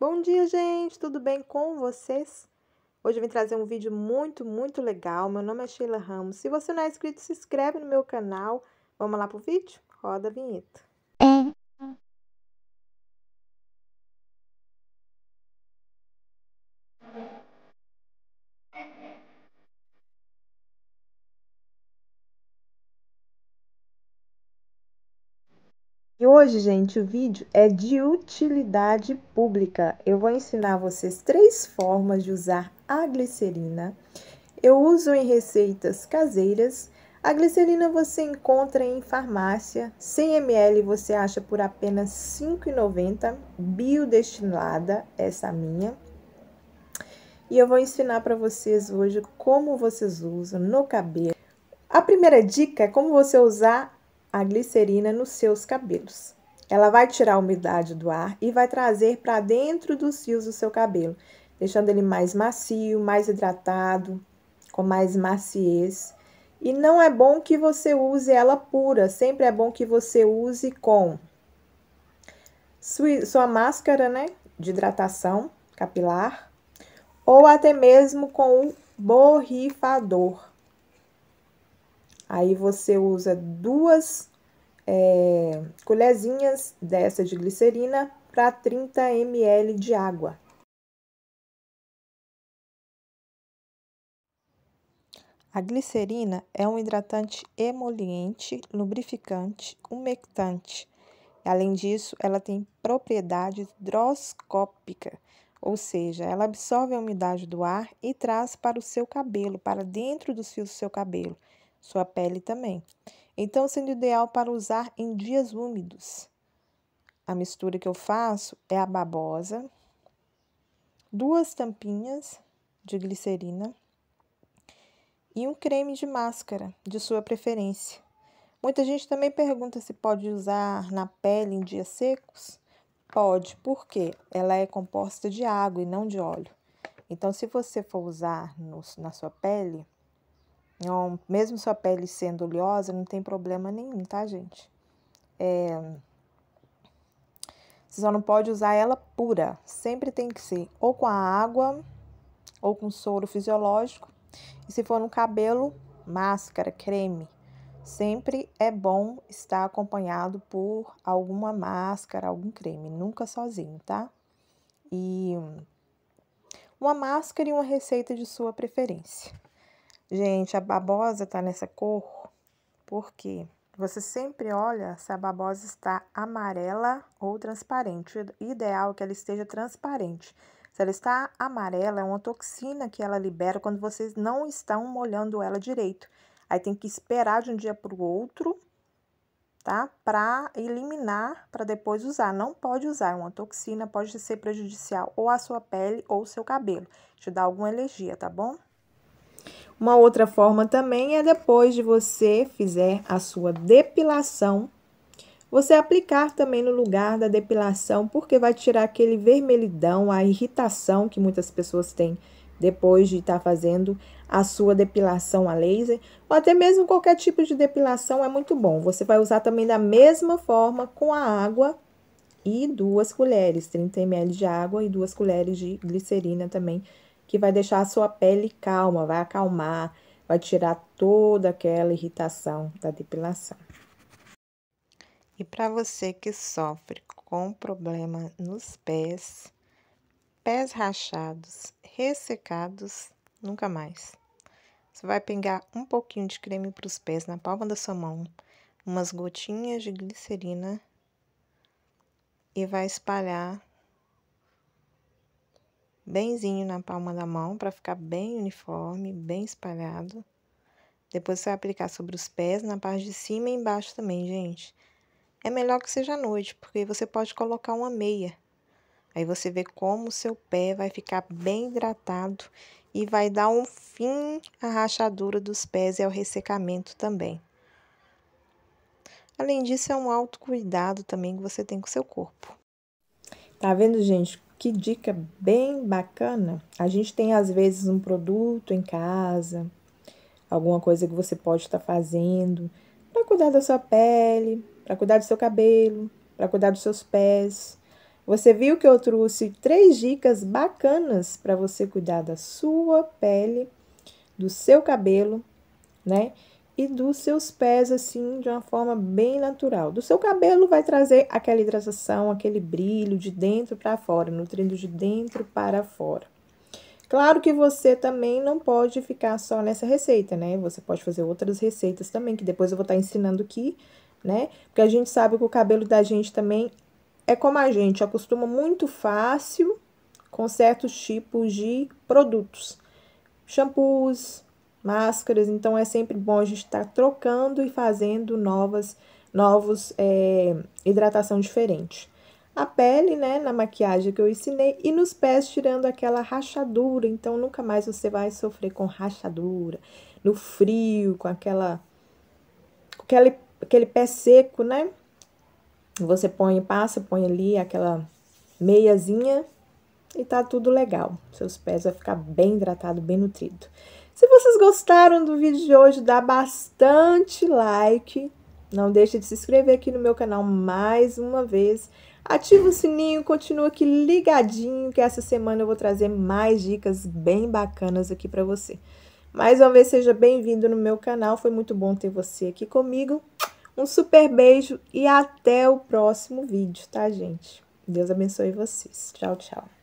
Bom dia, gente! Tudo bem com vocês? Hoje eu vim trazer um vídeo muito, muito legal. Meu nome é Sheila Ramos. Se você não é inscrito, se inscreve no meu canal. Vamos lá pro vídeo? Roda a vinheta. É E hoje, gente, o vídeo é de utilidade pública. Eu vou ensinar vocês três formas de usar a glicerina. Eu uso em receitas caseiras. A glicerina você encontra em farmácia. 100 ml você acha por apenas R$ 5,90. Biodestinada, essa minha. E eu vou ensinar para vocês hoje como vocês usam no cabelo. A primeira dica é como você usar a glicerina nos seus cabelos. Ela vai tirar a umidade do ar e vai trazer para dentro dos fios do seu cabelo, deixando ele mais macio, mais hidratado, com mais maciez. E não é bom que você use ela pura, sempre é bom que você use com sua máscara, né, de hidratação capilar, ou até mesmo com o borrifador. Aí você usa duas é, colherzinhas dessa de glicerina para 30 ml de água. A glicerina é um hidratante emoliente, lubrificante, umectante. Além disso, ela tem propriedade droscópica, ou seja, ela absorve a umidade do ar e traz para o seu cabelo, para dentro dos fios do seu cabelo sua pele também. Então, sendo ideal para usar em dias úmidos. A mistura que eu faço é a babosa, duas tampinhas de glicerina e um creme de máscara de sua preferência. Muita gente também pergunta se pode usar na pele em dias secos. Pode, porque ela é composta de água e não de óleo. Então, se você for usar no, na sua pele, então, mesmo sua pele sendo oleosa, não tem problema nenhum, tá, gente? É... Você só não pode usar ela pura. Sempre tem que ser ou com a água ou com soro fisiológico. E se for no cabelo, máscara, creme. Sempre é bom estar acompanhado por alguma máscara, algum creme, nunca sozinho, tá? E uma máscara e uma receita de sua preferência. Gente, a babosa tá nessa cor porque você sempre olha se a babosa está amarela ou transparente. O ideal é que ela esteja transparente. Se ela está amarela, é uma toxina que ela libera quando vocês não estão molhando ela direito. Aí tem que esperar de um dia para o outro, tá? Para eliminar, para depois usar. Não pode usar, é uma toxina pode ser prejudicial ou à sua pele ou ao seu cabelo. Te dá alguma alergia, tá bom? Uma outra forma também é depois de você fizer a sua depilação, você aplicar também no lugar da depilação, porque vai tirar aquele vermelhidão, a irritação que muitas pessoas têm depois de estar tá fazendo a sua depilação a laser, ou até mesmo qualquer tipo de depilação é muito bom. Você vai usar também da mesma forma com a água e duas colheres, 30 ml de água e duas colheres de glicerina também que vai deixar a sua pele calma, vai acalmar, vai tirar toda aquela irritação da depilação. E para você que sofre com problema nos pés, pés rachados, ressecados, nunca mais. Você vai pingar um pouquinho de creme para os pés na palma da sua mão, umas gotinhas de glicerina e vai espalhar benzinho na palma da mão para ficar bem uniforme, bem espalhado. Depois você vai aplicar sobre os pés, na parte de cima e embaixo também, gente. É melhor que seja à noite, porque você pode colocar uma meia. Aí você vê como o seu pé vai ficar bem hidratado e vai dar um fim à rachadura dos pés e ao ressecamento também. Além disso, é um autocuidado também que você tem com o seu corpo. Tá vendo, gente? Que dica bem bacana! A gente tem às vezes um produto em casa, alguma coisa que você pode estar tá fazendo para cuidar da sua pele, para cuidar do seu cabelo, para cuidar dos seus pés. Você viu que eu trouxe três dicas bacanas para você cuidar da sua pele, do seu cabelo, né? e dos seus pés, assim, de uma forma bem natural. Do seu cabelo vai trazer aquela hidratação, aquele brilho de dentro para fora, nutrindo de dentro para fora. Claro que você também não pode ficar só nessa receita, né? Você pode fazer outras receitas também, que depois eu vou estar tá ensinando aqui, né? Porque a gente sabe que o cabelo da gente também é como a gente, acostuma muito fácil com certos tipos de produtos. Shampoos, máscaras, então é sempre bom a gente estar tá trocando e fazendo novas novos é, hidratação diferente. A pele, né, na maquiagem que eu ensinei, e nos pés tirando aquela rachadura, então nunca mais você vai sofrer com rachadura, no frio, com aquela, aquele, aquele pé seco, né? Você põe, passa, põe ali aquela meiazinha e tá tudo legal. Seus pés vão ficar bem hidratado, bem nutrido. Se vocês gostaram do vídeo de hoje, dá bastante like. Não deixe de se inscrever aqui no meu canal mais uma vez. Ativa o sininho, continua aqui ligadinho que essa semana eu vou trazer mais dicas bem bacanas aqui para você. Mais uma vez, seja bem-vindo no meu canal. Foi muito bom ter você aqui comigo. Um super beijo e até o próximo vídeo, tá, gente? Deus abençoe vocês. Tchau, tchau.